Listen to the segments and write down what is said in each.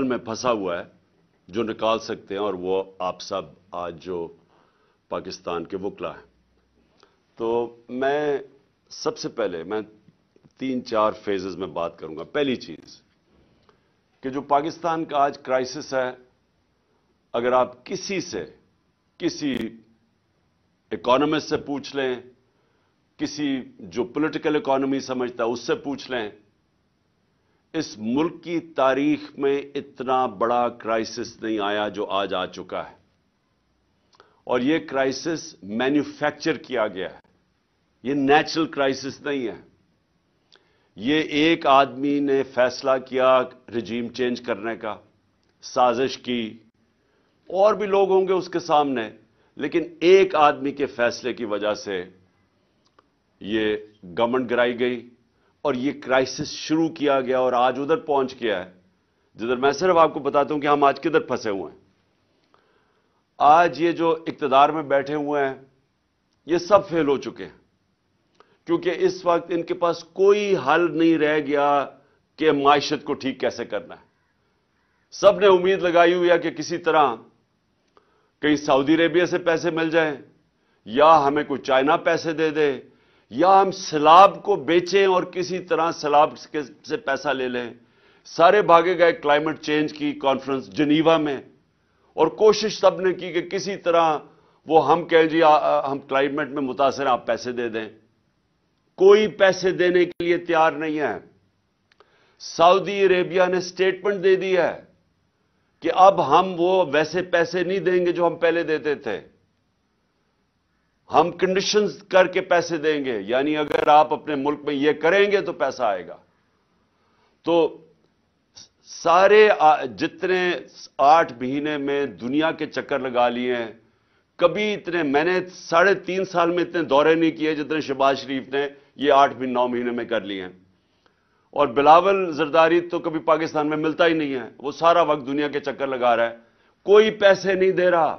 में फंसा हुआ है जो निकाल सकते हैं और वो आप सब आज जो पाकिस्तान के वकला हैं तो मैं सबसे पहले मैं तीन चार फेजेस में बात करूंगा पहली चीज़ कि जो पाकिस्तान का आज क्राइसिस है अगर आप किसी से किसी इकोनॉमिस्ट से पूछ लें किसी जो पॉलिटिकल इकोनॉमी समझता है उससे पूछ लें इस मुल्क की तारीख में इतना बड़ा क्राइसिस नहीं आया जो आज आ चुका है और यह क्राइसिस मैन्युफैक्चर किया गया है यह नेचुरल क्राइसिस नहीं है यह एक आदमी ने फैसला किया रिजीम चेंज करने का साजिश की और भी लोग होंगे उसके सामने लेकिन एक आदमी के फैसले की वजह से यह गवर्नमेंट गिराई गई और ये क्राइसिस शुरू किया गया और आज उधर पहुंच गया है जिधर मैं सिर्फ आपको बताता हूं कि हम आज किधर फंसे हुए हैं आज ये जो इकतदार में बैठे हुए हैं ये सब फेल हो चुके हैं क्योंकि इस वक्त इनके पास कोई हल नहीं रह गया कि मायशत को ठीक कैसे करना है सब ने उम्मीद लगाई हुई है कि किसी तरह कहीं सऊदी अरेबिया से पैसे मिल जाए या हमें कोई चाइना पैसे दे दे या हम सैलाब को बेचें और किसी तरह सैलाब से पैसा ले लें सारे भागे गए क्लाइमेट चेंज की कॉन्फ्रेंस जनीवा में और कोशिश सब ने की कि किसी तरह वो हम कहें जी आ, आ, हम क्लाइमेट में मुतासर आप पैसे दे दें कोई पैसे देने के लिए तैयार नहीं है सऊदी अरेबिया ने स्टेटमेंट दे दी है कि अब हम वो वैसे पैसे नहीं देंगे जो हम पहले देते थे हम कंडीशन करके पैसे देंगे यानी अगर आप अपने मुल्क में यह करेंगे तो पैसा आएगा तो सारे जितने आठ महीने में दुनिया के चक्कर लगा लिए हैं कभी इतने मैंने साढ़े तीन साल में इतने दौरे नहीं किए जितने शहबाज शरीफ ने ये आठ महीने नौ महीने में कर लिए हैं और बिलावल जरदारी तो कभी पाकिस्तान में मिलता ही नहीं है वो सारा वक्त दुनिया के चक्कर लगा रहा है कोई पैसे नहीं दे रहा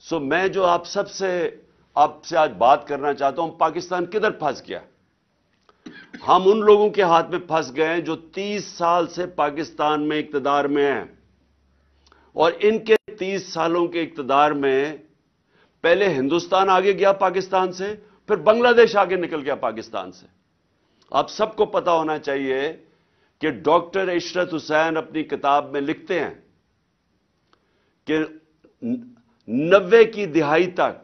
सो मैं जो आप सबसे आपसे आज बात करना चाहता हूं पाकिस्तान किधर फंस गया हम उन लोगों के हाथ में फंस गए हैं जो 30 साल से पाकिस्तान में इकतदार में हैं और इनके 30 सालों के इकतदार में पहले हिंदुस्तान आगे गया पाकिस्तान से फिर बांग्लादेश आगे निकल गया पाकिस्तान से आप सबको पता होना चाहिए कि डॉक्टर इशरत हुसैन अपनी किताब में लिखते हैं कि नब्बे की दिहाई तक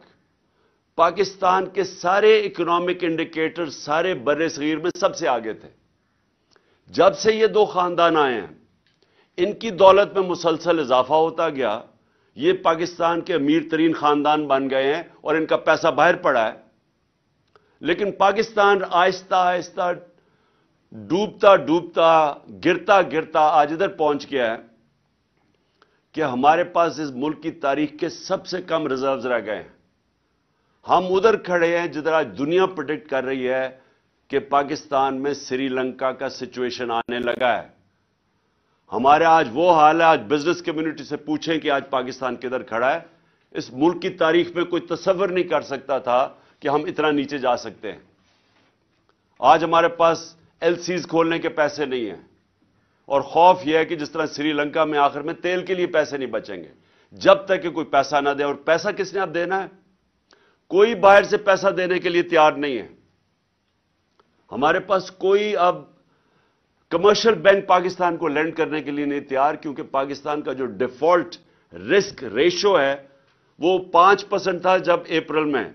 पाकिस्तान के सारे इकोनॉमिक इंडिकेटर सारे बर सगीर में सबसे आगे थे जब से ये दो खानदान आए हैं इनकी दौलत में मुसलसल इजाफा होता गया ये पाकिस्तान के अमीर तरीन खानदान बन गए हैं और इनका पैसा बाहर पड़ा है लेकिन पाकिस्तान आहिस्ता आहिस्ता डूबता डूबता गिरता गिरता आज इधर पहुंच गया है कि हमारे पास इस मुल्क की तारीख के सबसे कम रिजर्व रह गए हैं हम उधर खड़े हैं जिधर आज दुनिया प्रोटेक्ट कर रही है कि पाकिस्तान में श्रीलंका का सिचुएशन आने लगा है हमारे आज वो हाल है आज बिजनेस कम्युनिटी से पूछें कि आज पाकिस्तान किधर खड़ा है इस मुल्क की तारीख में कोई तस्वर नहीं कर सकता था कि हम इतना नीचे जा सकते हैं आज हमारे पास एलसीज खोलने के पैसे नहीं हैं और खौफ यह है कि जिस तरह श्रीलंका में आखिर में तेल के लिए पैसे नहीं बचेंगे जब तक कि कोई पैसा ना दे और पैसा किसने आप देना है कोई बाहर से पैसा देने के लिए तैयार नहीं है हमारे पास कोई अब कमर्शियल बैंक पाकिस्तान को लैंड करने के लिए नहीं तैयार क्योंकि पाकिस्तान का जो डिफॉल्ट रिस्क रेशो है वो पांच परसेंट था जब अप्रैल में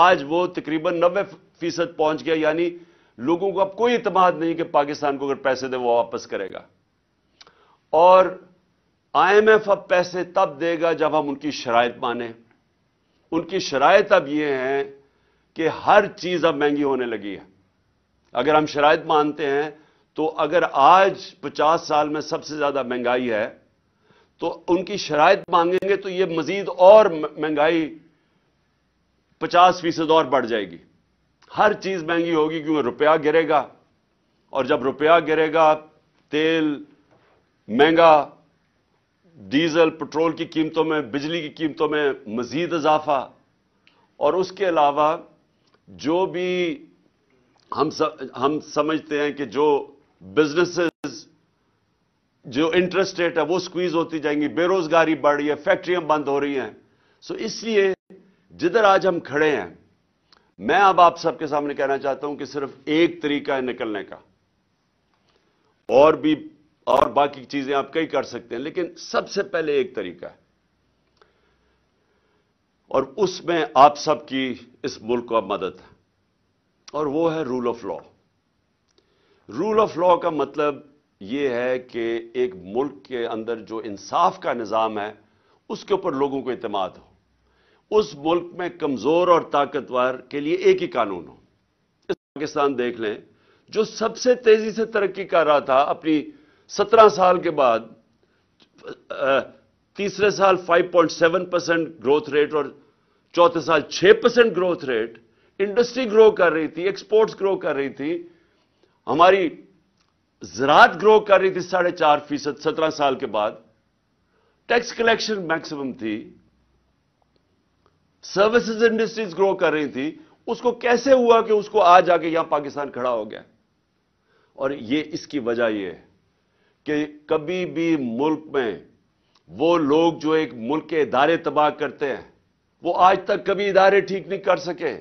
आज वो तकरीबन नब्बे फीसद पहुंच गया यानी लोगों को अब कोई इतमाद नहीं कि पाकिस्तान को अगर पैसे दे वो वापस करेगा और आईएमएफ अब पैसे तब देगा जब हम उनकी शराय माने उनकी शरायत अब ये है कि हर चीज अब महंगी होने लगी है अगर हम शराय मानते हैं तो अगर आज 50 साल में सबसे ज्यादा महंगाई है तो उनकी शराय मांगेंगे तो ये मजीद और महंगाई 50 फीसद और बढ़ जाएगी हर चीज महंगी होगी क्योंकि रुपया गिरेगा और जब रुपया गिरेगा तेल महंगा डीजल पेट्रोल की कीमतों में बिजली की कीमतों में मजीद इजाफा और उसके अलावा जो भी हम सब हम समझते हैं कि जो बिजनेसेस जो इंटरेस्ट रेट है वो स्क्वीज होती जाएंगी बेरोजगारी बढ़ रही है फैक्ट्रियां बंद हो रही हैं सो इसलिए जिधर आज हम खड़े हैं मैं अब आप सबके सामने कहना चाहता हूं कि सिर्फ एक तरीका है निकलने का और भी और बाकी चीजें आप कई कर सकते हैं लेकिन सबसे पहले एक तरीका है और उसमें आप सबकी इस मुल्क को मदद है और वो है rule of law rule of law का मतलब ये है कि एक मुल्क के अंदर जो इंसाफ का निज़ाम है उसके ऊपर लोगों को इतमाद हो उस मुल्क में कमजोर और ताकतवर के लिए एक ही कानून हो पाकिस्तान देख लें जो सबसे तेजी से तरक्की कर रहा था अपनी सत्रह साल के बाद तीसरे साल 5.7 परसेंट ग्रोथ रेट और चौथे साल 6 percent growth rate industry grow कर रही थी एक्सपोर्ट्स ग्रो कर रही थी हमारी जरात ग्रो कर रही थी साढ़े चार फीसद सत्रह साल के बाद टैक्स कलेक्शन मैक्सिमम थी सर्विसेज इंडस्ट्रीज ग्रो कर रही थी उसको कैसे हुआ कि उसको आज आके यहां पाकिस्तान खड़ा हो गया और ये इसकी वजह यह है कि कभी भी मुल्क में वो लोग जो एक मुल्क के इदारे तबाह करते हैं वो आज तक कभी इदारे ठीक नहीं कर सके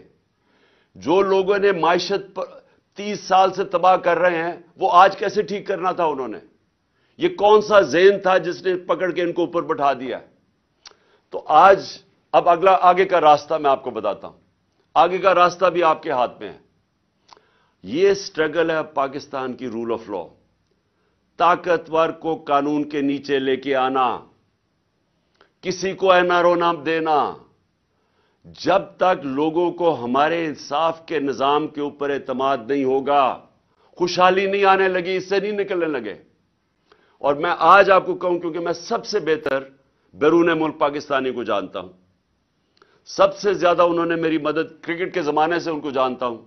जो लोगों ने मायशत पर तीस साल से तबाह कर रहे हैं वो आज कैसे ठीक करना था उन्होंने ये कौन सा जेन था जिसने पकड़ के इनको ऊपर बैठा दिया तो आज अब अगला आगे का रास्ता मैं आपको बताता हूं आगे का रास्ता भी आपके हाथ में है यह स्ट्रगल है पाकिस्तान की रूल ऑफ लॉ ताकतवर को कानून के नीचे लेके आना किसी को एनआरओ नाम देना जब तक लोगों को हमारे इंसाफ के निजाम के ऊपर एतमाद नहीं होगा खुशहाली नहीं आने लगी इससे नहीं निकलने लगे और मैं आज आपको कहूं क्योंकि मैं सबसे बेहतर बैरून मुल्क पाकिस्तानी को जानता हूं सबसे ज्यादा उन्होंने मेरी मदद क्रिकेट के जमाने से उनको जानता हूं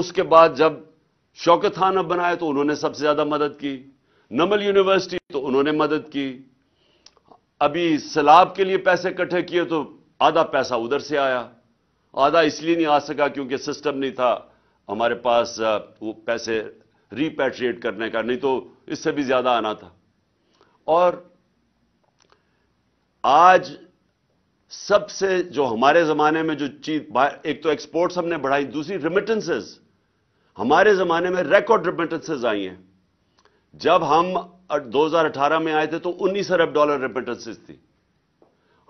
उसके बाद जब शौकत खान अब बनाए तो उन्होंने सबसे ज्यादा मदद की नमल यूनिवर्सिटी तो उन्होंने मदद की अभी सैलाब के लिए पैसे इकट्ठे किए तो आधा पैसा उधर से आया आधा इसलिए नहीं आ सका क्योंकि सिस्टम नहीं था हमारे पास वो पैसे रिपेट्रिएट करने का नहीं तो इससे भी ज्यादा आना था और आज सबसे जो हमारे जमाने में जो चीज एक तो एक्सपोर्ट्स हमने बढ़ाई दूसरी रिमिटेंसेस हमारे जमाने में रिकॉर्ड रिमिटेंसेस आई हैं जब हम 2018 में आए थे तो 19 अरब डॉलर रिमिटेंसेस थी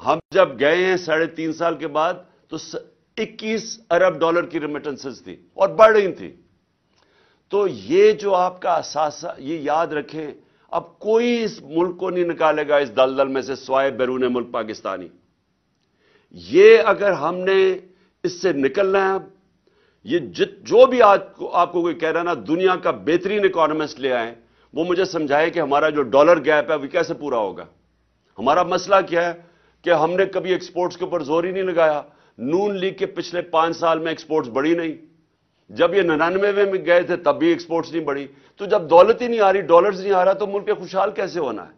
हम जब गए हैं साढ़े तीन साल के बाद तो 21 अरब डॉलर की रिमिटेंसेस थी और बढ़ रही थी तो ये जो आपका असासा ये याद रखें अब कोई इस मुल्क को नहीं निकालेगा इस दलदल में से स्वाय बैरून मुल्क पाकिस्तानी ये अगर हमने इससे निकलना है ये जित जो भी आज को, आपको कोई कह रहा ना दुनिया का बेहतरीन इकोनॉमिस्ट ले आए वो मुझे समझाए कि हमारा जो डॉलर गैप है वो कैसे पूरा होगा हमारा मसला क्या है कि हमने कभी एक्सपोर्ट्स के ऊपर जोर ही नहीं लगाया नून लीग के पिछले पांच साल में एक्सपोर्ट्स बढ़ी नहीं जब ये नन्यानवे में गए थे तब भी एक्सपोर्ट्स नहीं बढ़ी तो जब दौलत ही नहीं आ रही डॉलर्स नहीं आ रहा तो मुल्क खुशहाल कैसे होना है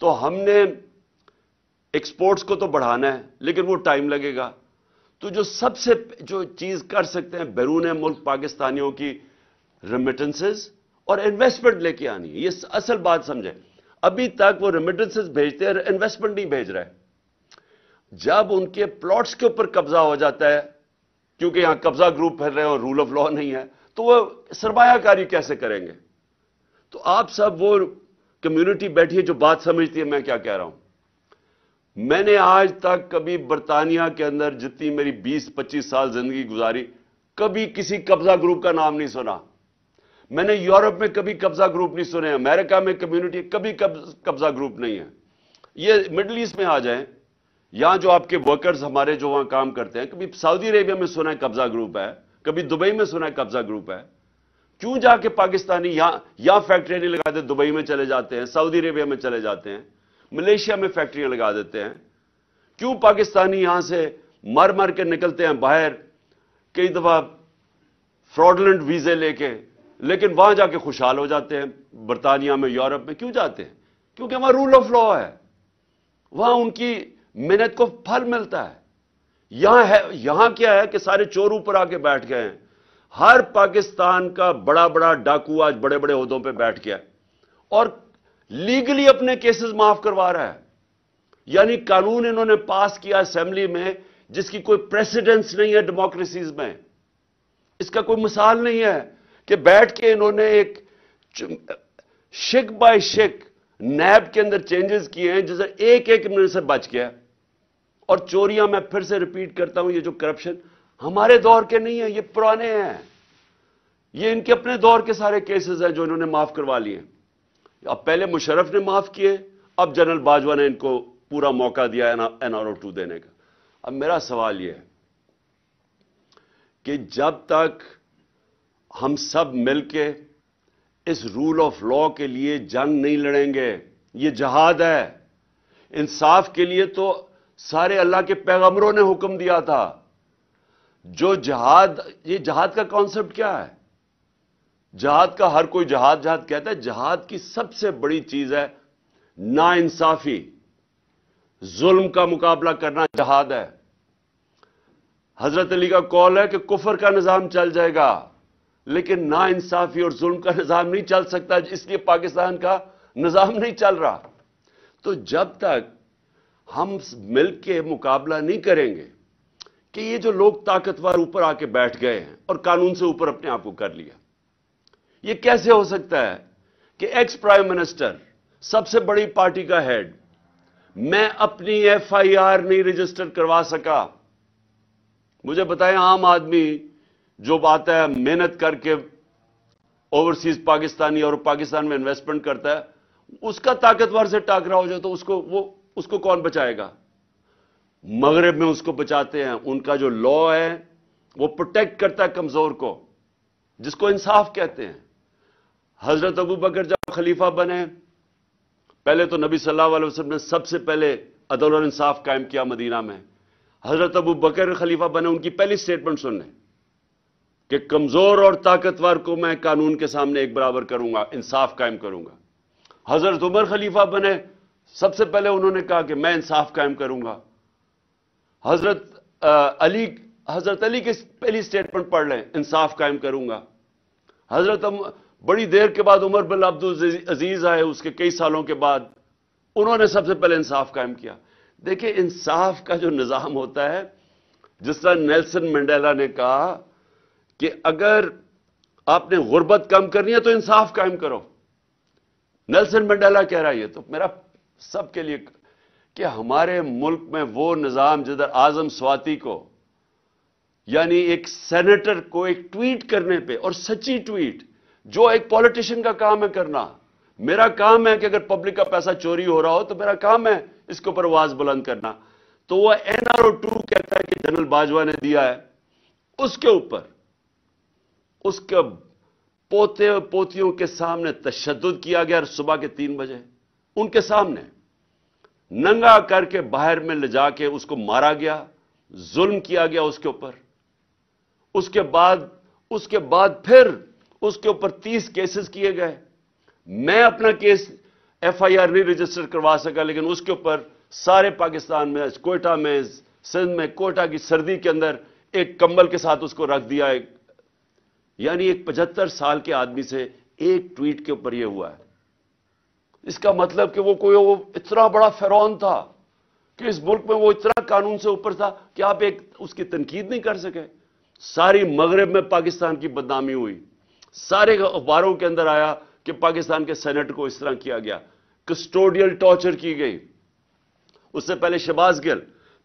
तो हमने एक्सपोर्ट्स को तो बढ़ाना है लेकिन वो टाइम लगेगा तो जो सबसे जो चीज कर सकते हैं बैरून मुल्क पाकिस्तानियों की रेमिटेंसेज और इन्वेस्टमेंट लेके आनी है ये असल बात समझें अभी तक वो रेमिटेंसेज भेजते हैं इन्वेस्टमेंट नहीं भेज रहे जब उनके प्लॉट्स के ऊपर कब्जा हो जाता है क्योंकि यहां कब्जा ग्रुप फैल रहे हैं और रूल ऑफ लॉ नहीं है तो वह सरमायाकारी कैसे करेंगे तो आप सब वो कम्युनिटी बैठी है जो बात समझती है मैं क्या कह रहा हूं मैंने आज तक कभी बर्तानिया के अंदर जितनी मेरी 20-25 साल जिंदगी गुजारी कभी किसी कब्जा ग्रुप का नाम नहीं सुना मैंने यूरोप में कभी कब्जा ग्रुप नहीं सुने अमेरिका में कम्युनिटी कभी कब्जा ग्रुप नहीं है ये मिडल ईस्ट में आ जाए यहां जो आपके वर्कर्स हमारे जो वहां काम करते हैं कभी सऊदी अरेबिया में सुना है कब्जा ग्रुप है कभी दुबई में सुना है कब्जा ग्रुप है क्यों जाके पाकिस्तानी यहां यहां फैक्ट्री नहीं लगाते दुबई में चले जाते हैं सऊदी अरेबिया में चले जाते हैं मलेशिया में फैक्ट्रियां लगा देते हैं क्यों पाकिस्तानी यहां से मर मर के निकलते हैं बाहर कई दफा फ्रॉडलेंट वीजे लेके लेकिन वहां जाके खुशहाल हो जाते हैं बरतानिया में यूरोप में क्यों जाते हैं क्योंकि वहां रूल ऑफ लॉ है वहां उनकी मेहनत को फल मिलता है यहां है यहां क्या है कि सारे चोर ऊपर आके बैठ गए हैं हर पाकिस्तान का बड़ा बड़ा डाकू आज बड़े बड़े उहदों पर बैठ गया और लीगली अपने केसेस माफ करवा रहा है यानी कानून इन्होंने पास किया असेंबली में जिसकी कोई प्रेसिडेंस नहीं है डेमोक्रेसीज में इसका कोई मिसाल नहीं है कि बैठ के इन्होंने एक शिक बाय शिक नैब के अंदर चेंजेस किए हैं जिसे एक एक से बच गया और चोरियां मैं फिर से रिपीट करता हूं ये जो करप्शन हमारे दौर के नहीं है ये पुराने हैं ये इनके अपने दौर के सारे केसेस हैं जो इन्होंने माफ करवा लिए हैं अब पहले मुशरफ ने माफ किए अब जनरल बाजवा ने इनको पूरा मौका दिया एन आर ओ टू देने का अब मेरा सवाल यह है कि जब तक हम सब मिलकर इस रूल ऑफ लॉ के लिए जंग नहीं लड़ेंगे ये जहाद है इंसाफ के लिए तो सारे अल्लाह के पैगमरों ने हुक्म दिया था जो जहाद ये जहाद का कॉन्सेप्ट क्या है जहाद का हर कोई जहाद जहाद कहता है जहाद की सबसे बड़ी चीज है ना इंसाफी जुल्म का मुकाबला करना जहाद है हजरत अली का कौल है कि कुफर का निज़ाम चल जाएगा लेकिन नाइंसाफी और जुल्म का निज़ाम नहीं चल सकता इसलिए पाकिस्तान का निज़ाम नहीं चल रहा तो जब तक हम मिल के मुकाबला नहीं करेंगे कि ये जो लोग ताकतवर ऊपर आके बैठ गए हैं और कानून से ऊपर अपने आप को कर लिया ये कैसे हो सकता है कि एक्स प्राइम मिनिस्टर सबसे बड़ी पार्टी का हेड मैं अपनी एफआईआर नहीं रजिस्टर करवा सका मुझे बताएं आम आदमी जो बात है मेहनत करके ओवरसीज पाकिस्तानी और पाकिस्तान में इन्वेस्टमेंट करता है उसका ताकतवर से टाकरा हो जाए तो उसको वो उसको कौन बचाएगा मगरब में उसको बचाते हैं उनका जो लॉ है वो प्रोटेक्ट करता है कमजोर को जिसको इंसाफ कहते हैं हजरत अबू बकर जब खलीफा बने पहले तो नबी सल्लल्लाहु अलैहि वसल्लम ने सबसे पहले अदल और इंसाफ कायम किया मदीना में हजरत अबू बकर खलीफा बने उनकी पहली स्टेटमेंट सुन लें कि कमजोर और ताकतवर को मैं कानून के सामने एक बराबर करूंगा इंसाफ कायम करूंगा हजरत उमर खलीफा बने सबसे पहले उन्होंने कहा कि मैं इंसाफ कायम करूंगा हजरत अली हजरत अली की पहली स्टेटमेंट पढ़ लें इंसाफ कायम करूंगा हजरत बड़ी देर के बाद उमर बिन अब्दुल अजीज आए उसके कई सालों के बाद उन्होंने सबसे पहले इंसाफ कायम किया देखिए इंसाफ का जो निज़ाम होता है जिस तरह नेल्सन मंडेला ने कहा कि अगर आपने गुर्बत कम करनी है तो इंसाफ कायम करो नेल्सन मंडेला कह रहा है तो मेरा सबके लिए कि हमारे मुल्क में वो निज़ाम जिधर आजम स्वाति को यानी एक सेनेटर को एक ट्वीट करने पे और सच्ची ट्वीट जो एक पॉलिटिशियन का काम है करना मेरा काम है कि अगर पब्लिक का पैसा चोरी हो रहा हो तो मेरा काम है इसके ऊपर आवाज बुलंद करना तो वह एनआरओ टू कहता है कि जनरल बाजवा ने दिया है उसके ऊपर उसके पोते पोतियों के सामने तशद किया गया सुबह के तीन बजे उनके सामने नंगा करके बाहर में ले जाके उसको मारा गया जुल्म किया गया उसके ऊपर उसके बाद उसके बाद फिर उसके ऊपर तीस केसेस किए गए मैं अपना केस एफ आई आर नहीं रजिस्टर करवा सका लेकिन उसके ऊपर सारे पाकिस्तान में कोयटा में सिंध में कोयटा की सर्दी के अंदर एक कंबल के साथ उसको रख दिया है यानी एक पचहत्तर साल के आदमी से एक ट्वीट के ऊपर यह हुआ है इसका मतलब कि वो कोई वो इतना बड़ा फेरौन था कि इस मुल्क में वो इतना कानून से ऊपर था कि आप एक उसकी तनकीद नहीं कर सके सारी मगरब में पाकिस्तान की बदनामी हुई सारे अखबारों के अंदर आया कि पाकिस्तान के सेनेट को इस तरह किया गया कस्टोडियल टॉर्चर की गई उससे पहले शबाज गिल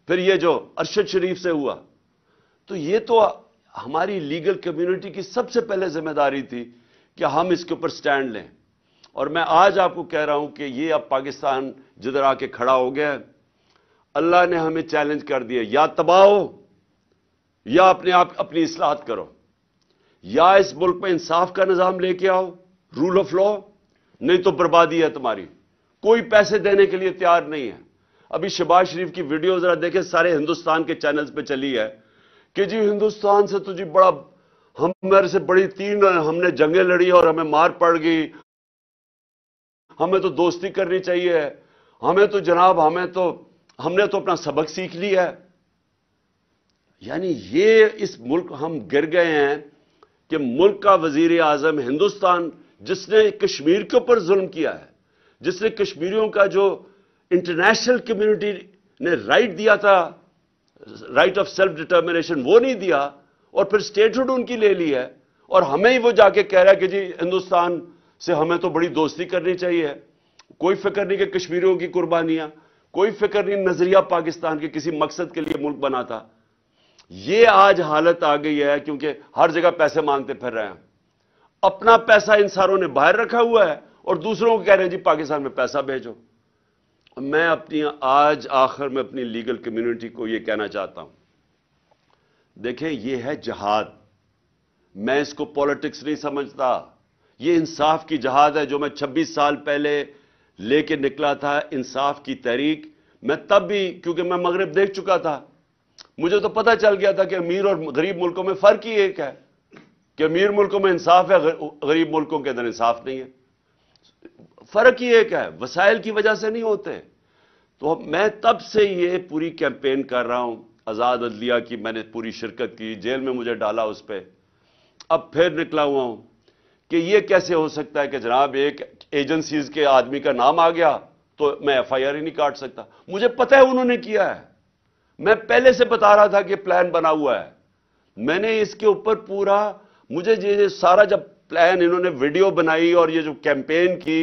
फिर ये जो अरशद शरीफ से हुआ तो ये तो हमारी लीगल कम्युनिटी की सबसे पहले जिम्मेदारी थी कि हम इसके ऊपर स्टैंड लें और मैं आज आपको कह रहा हूं कि ये अब पाकिस्तान जिधर आके खड़ा हो गया अल्लाह ने हमें चैलेंज कर दिया या तबाह हो या अपने आप अपनी असलाहत करो या इस मुल्क में इंसाफ का निज़ाम लेके आओ रूल ऑफ लॉ नहीं तो बर्बादी है तुम्हारी कोई पैसे देने के लिए तैयार नहीं है अभी शबाज शरीफ की वीडियो जरा देखें सारे हिंदुस्तान के चैनल्स पे चली है कि जी हिंदुस्तान से तो जी बड़ा हम मेरे से बड़ी तीन हमने जंगें लड़ी और हमें मार पड़ गई हमें तो दोस्ती करनी चाहिए हमें तो जनाब हमें तो हमने तो अपना सबक सीख लिया है यानी ये इस मुल्क हम गिर गए हैं कि मुल्क का वजीर आजम हिंदुस्तान जिसने कश्मीर के ऊपर जुल्म किया है जिसने कश्मीरियों का जो इंटरनेशनल कम्युनिटी ने राइट दिया था राइट ऑफ सेल्फ डिटर्मिनेशन वो नहीं दिया और फिर स्टेटहुड उनकी ले ली है और हमें ही वो जाके कह रहा है कि जी हिंदुस्तान से हमें तो बड़ी दोस्ती करनी चाहिए कोई फिक्र नहीं कि कश्मीरियों की कुर्बानियां कोई फिक्र नहीं नजरिया पाकिस्तान के किसी मकसद के लिए मुल्क बना था ये आज हालत आ गई है क्योंकि हर जगह पैसे मांगते फिर रहे हैं अपना पैसा इंसानों ने बाहर रखा हुआ है और दूसरों को कह रहे हैं जी पाकिस्तान में पैसा भेजो मैं अपनी आज आखिर में अपनी लीगल कम्युनिटी को यह कहना चाहता हूं देखें यह है जहाद मैं इसको पॉलिटिक्स नहीं समझता यह इंसाफ की जहाद है जो मैं 26 साल पहले लेके निकला था इंसाफ की तहरीक मैं तब भी क्योंकि मैं मगरब देख चुका था मुझे तो पता चल गया था कि अमीर और गरीब मुल्कों में फ़र्क ही एक है कि अमीर मुल्कों में इंसाफ है गरीब मुल्कों के अंदर इंसाफ नहीं है फ़र्क ही एक है वसाइल की वजह से नहीं होते तो मैं तब से ये पूरी कैंपेन कर रहा हूं आज़ाद अदलिया की मैंने पूरी शिरकत की जेल में मुझे डाला उस पर अब फिर निकला हुआ हूं कि ये कैसे हो सकता है कि जनाब एक एजेंसीज के आदमी का नाम आ गया तो मैं एफ आई आर ही नहीं काट सकता मुझे पता है उन्होंने किया है मैं पहले से बता रहा था कि प्लान बना हुआ है मैंने इसके ऊपर पूरा मुझे ये सारा जब प्लान इन्होंने वीडियो बनाई और ये जो कैंपेन की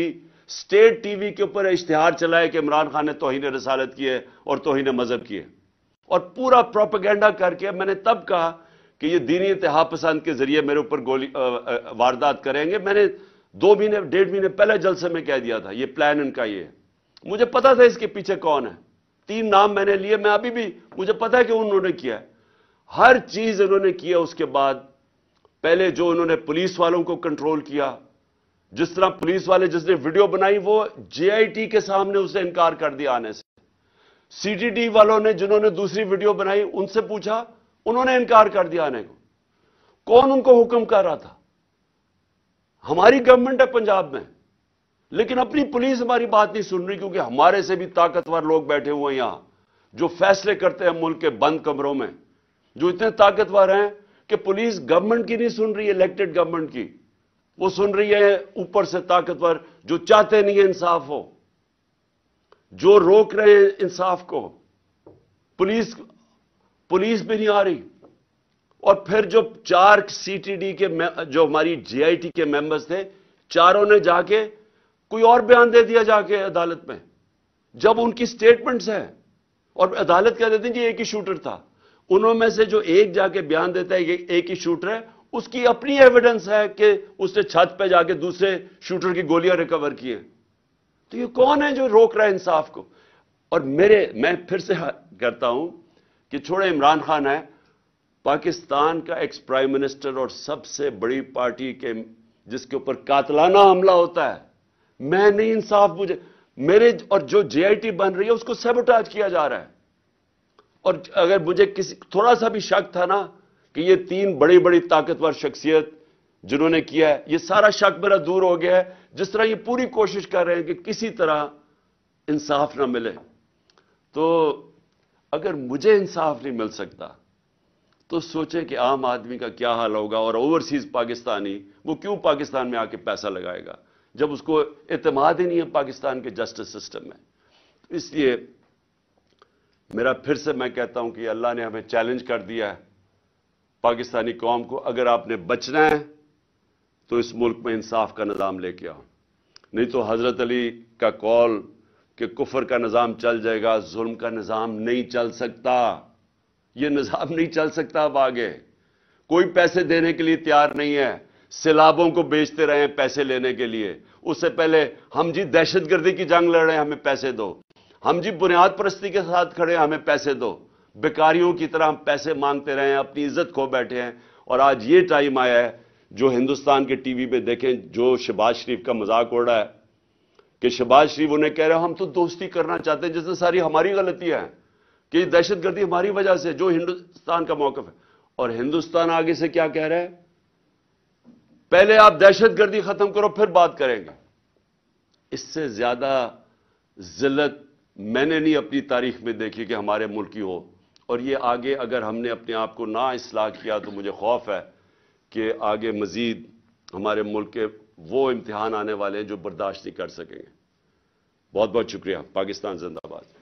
स्टेट टीवी के ऊपर इश्तहार चलाया कि इमरान खान ने तोहिने रसालत किए और तोहिने मजहब किए और पूरा प्रोपागेंडा करके मैंने तब कहा कि ये दीनी इंतहा पसंद के जरिए मेरे ऊपर गोली वारदात करेंगे मैंने दो महीने डेढ़ महीने पहले जलसे में कह दिया था ये प्लान इनका ये मुझे पता था इसके पीछे कौन है तीन नाम मैंने लिए मैं अभी भी मुझे पता है कि उन्होंने किया हर चीज इन्होंने किया उसके बाद पहले जो उन्होंने पुलिस वालों को कंट्रोल किया जिस तरह पुलिस वाले जिसने वीडियो बनाई वो जेआईटी के सामने उसे इंकार कर दिया आने से सीटीडी वालों ने जिन्होंने दूसरी वीडियो बनाई उनसे पूछा उन्होंने इंकार कर दिया आने को कौन उनको हुक्म कर रहा था हमारी गवर्नमेंट है पंजाब में लेकिन अपनी पुलिस हमारी बात नहीं सुन रही क्योंकि हमारे से भी ताकतवर लोग बैठे हुए हैं यहां जो फैसले करते हैं मुल्क के बंद कमरों में जो इतने ताकतवर हैं कि पुलिस गवर्नमेंट की नहीं सुन रही है इलेक्टेड गवर्नमेंट की वो सुन रही है ऊपर से ताकतवर जो चाहते नहीं है इंसाफ हो जो रोक रहे हैं इंसाफ को पुलिस पुलिस भी नहीं आ रही और फिर जो चार सीटीडी के जो हमारी जीआईटी के मेंबर्स थे चारों ने जाके कोई और बयान दे दिया जाके अदालत में जब उनकी स्टेटमेंट्स हैं और अदालत कह देती जी कि एक ही शूटर था उन्होंने से जो एक जाके बयान देता है कि एक ही शूटर है उसकी अपनी एविडेंस है कि उसने छत पे जाके दूसरे शूटर की गोलियां रिकवर किए तो ये कौन है जो रोक रहा है इंसाफ को और मेरे मैं फिर से करता हूं कि छोड़े इमरान खान है पाकिस्तान का एक्स प्राइम मिनिस्टर और सबसे बड़ी पार्टी के जिसके ऊपर कातलाना हमला होता है मैं नहीं इंसाफ मुझे मेरे और जो जेआईटी बन रही है उसको सेबोटाज किया जा रहा है और अगर मुझे किसी थोड़ा सा भी शक था ना कि ये तीन बड़ी बड़ी ताकतवर शख्सियत जिन्होंने किया है ये सारा शक मेरा दूर हो गया है जिस तरह ये पूरी कोशिश कर रहे हैं कि किसी तरह इंसाफ ना मिले तो अगर मुझे इंसाफ नहीं मिल सकता तो सोचे कि आम आदमी का क्या हाल होगा और ओवरसीज पाकिस्तानी वो क्यों पाकिस्तान में आके पैसा लगाएगा जब उसको एतमाद ही नहीं है पाकिस्तान के जस्टिस सिस्टम में तो इसलिए मेरा फिर से मैं कहता हूं कि अल्लाह ने हमें चैलेंज कर दिया है पाकिस्तानी कौम को अगर आपने बचना है तो इस मुल्क में इंसाफ का निज़ाम लेके आओ नहीं तो हज़रत अली का कॉल कि कुफर का निज़ाम चल जाएगा जुल्म का निज़ाम नहीं चल सकता यह निज़ाम नहीं चल सकता अब आगे कोई पैसे देने के लिए तैयार नहीं है सैलाबों को बेचते रहे पैसे लेने के लिए उससे पहले हम जी दहशतगर्दी की जंग लड़ रहे हैं हमें पैसे दो हम जी बुनियाद परस्ती के साथ खड़े हैं हमें पैसे दो बेकारियों की तरह हम पैसे मांगते रहे हैं अपनी इज्जत खो बैठे हैं और आज ये टाइम आया है जो हिंदुस्तान के टीवी पे देखें जो शहबाज शरीफ का मजाक उड़ रहा है कि शहबाज शरीफ उन्हें कह रहे हो हम तो दोस्ती करना चाहते हैं जिससे सारी हमारी गलतियां हैं कि दहशतगर्दी हमारी वजह से जो हिंदुस्तान का मौकफ है और हिंदुस्तान आगे से क्या कह रहा है पहले आप दहशतगर्दी खत्म करो फिर बात करेंगे इससे ज्यादा जिलत मैंने नहीं अपनी तारीख में देखी कि हमारे मुल्क की हो और ये आगे अगर हमने अपने आप को ना इसलाह किया तो मुझे खौफ है कि आगे मजीद हमारे मुल्क के वो इम्तहान आने वाले हैं जो बर्दाश्त नहीं कर सकेंगे बहुत बहुत शुक्रिया पाकिस्तान जिंदाबाद